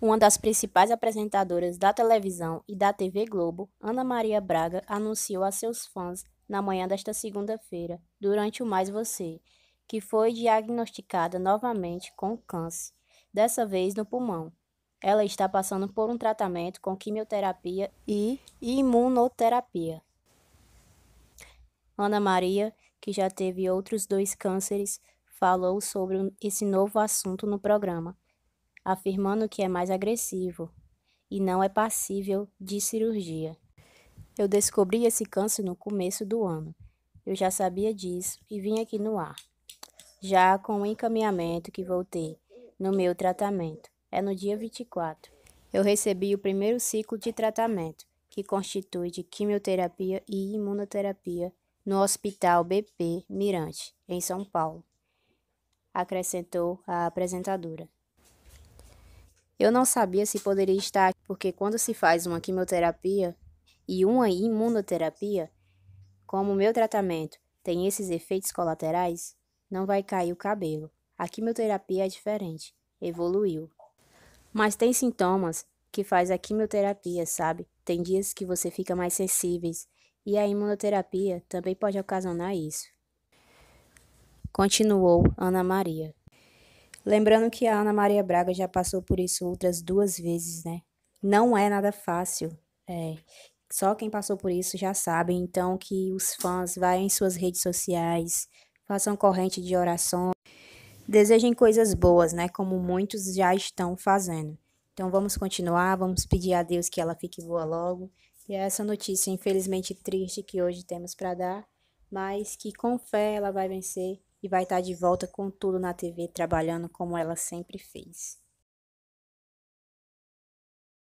Uma das principais apresentadoras da televisão e da TV Globo, Ana Maria Braga, anunciou a seus fãs na manhã desta segunda-feira, durante o Mais Você, que foi diagnosticada novamente com câncer, dessa vez no pulmão. Ela está passando por um tratamento com quimioterapia e imunoterapia. Ana Maria, que já teve outros dois cânceres, falou sobre esse novo assunto no programa afirmando que é mais agressivo e não é passível de cirurgia. Eu descobri esse câncer no começo do ano. Eu já sabia disso e vim aqui no ar. Já com o encaminhamento que voltei no meu tratamento, é no dia 24. Eu recebi o primeiro ciclo de tratamento, que constitui de quimioterapia e imunoterapia, no Hospital BP Mirante, em São Paulo, acrescentou a apresentadora. Eu não sabia se poderia estar, porque quando se faz uma quimioterapia e uma imunoterapia, como o meu tratamento tem esses efeitos colaterais, não vai cair o cabelo. A quimioterapia é diferente, evoluiu. Mas tem sintomas que faz a quimioterapia, sabe? Tem dias que você fica mais sensíveis e a imunoterapia também pode ocasionar isso. Continuou Ana Maria. Lembrando que a Ana Maria Braga já passou por isso outras duas vezes, né? Não é nada fácil. É. Só quem passou por isso já sabe. Então, que os fãs vá em suas redes sociais, façam corrente de orações, desejem coisas boas, né? Como muitos já estão fazendo. Então, vamos continuar, vamos pedir a Deus que ela fique boa logo. E é essa notícia, infelizmente triste, que hoje temos para dar, mas que com fé ela vai vencer e vai estar de volta com tudo na TV, trabalhando como ela sempre fez.